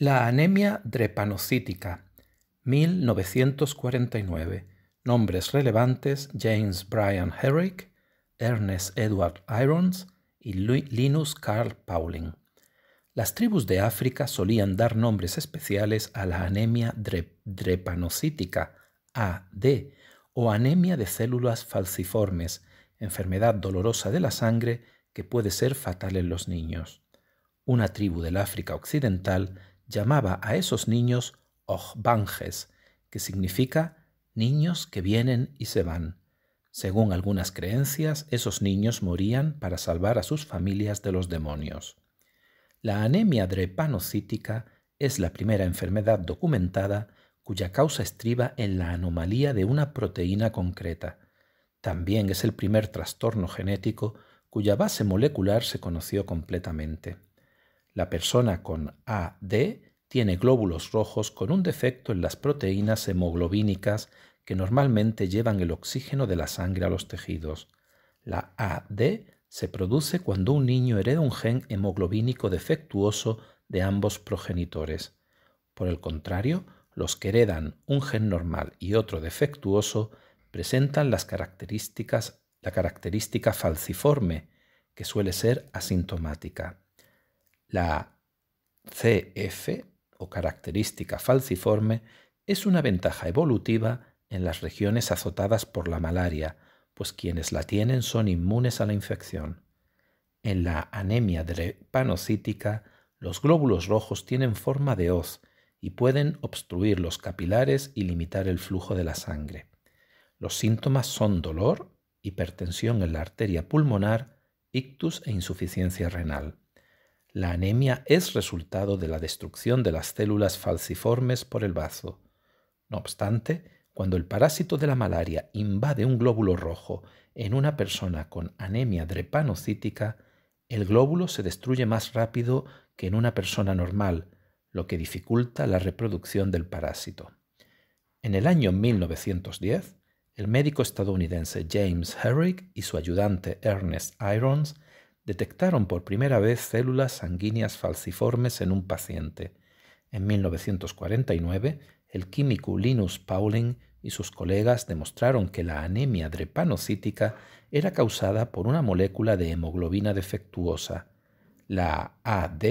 La anemia drepanocítica, 1949. Nombres relevantes James Brian Herrick, Ernest Edward Irons y Linus Carl Pauling. Las tribus de África solían dar nombres especiales a la anemia drepanocítica, AD, o anemia de células falciformes, enfermedad dolorosa de la sangre que puede ser fatal en los niños. Una tribu del África Occidental llamaba a esos niños ojbanjes, que significa niños que vienen y se van. Según algunas creencias, esos niños morían para salvar a sus familias de los demonios. La anemia drepanocítica es la primera enfermedad documentada cuya causa estriba en la anomalía de una proteína concreta. También es el primer trastorno genético cuya base molecular se conoció completamente. La persona con AD tiene glóbulos rojos con un defecto en las proteínas hemoglobínicas que normalmente llevan el oxígeno de la sangre a los tejidos. La AD se produce cuando un niño hereda un gen hemoglobínico defectuoso de ambos progenitores. Por el contrario, los que heredan un gen normal y otro defectuoso presentan las características, la característica falciforme, que suele ser asintomática. La CF, o característica falciforme, es una ventaja evolutiva en las regiones azotadas por la malaria, pues quienes la tienen son inmunes a la infección. En la anemia drepanocítica, los glóbulos rojos tienen forma de hoz y pueden obstruir los capilares y limitar el flujo de la sangre. Los síntomas son dolor, hipertensión en la arteria pulmonar, ictus e insuficiencia renal. La anemia es resultado de la destrucción de las células falciformes por el bazo. No obstante, cuando el parásito de la malaria invade un glóbulo rojo en una persona con anemia drepanocítica, el glóbulo se destruye más rápido que en una persona normal, lo que dificulta la reproducción del parásito. En el año 1910, el médico estadounidense James Herrick y su ayudante Ernest Irons detectaron por primera vez células sanguíneas falciformes en un paciente. En 1949, el químico Linus Pauling y sus colegas demostraron que la anemia drepanocítica era causada por una molécula de hemoglobina defectuosa. La AD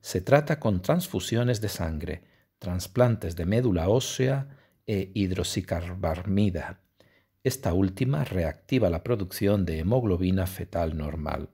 se trata con transfusiones de sangre, trasplantes de médula ósea e hidrosicarbarmida. Esta última reactiva la producción de hemoglobina fetal normal.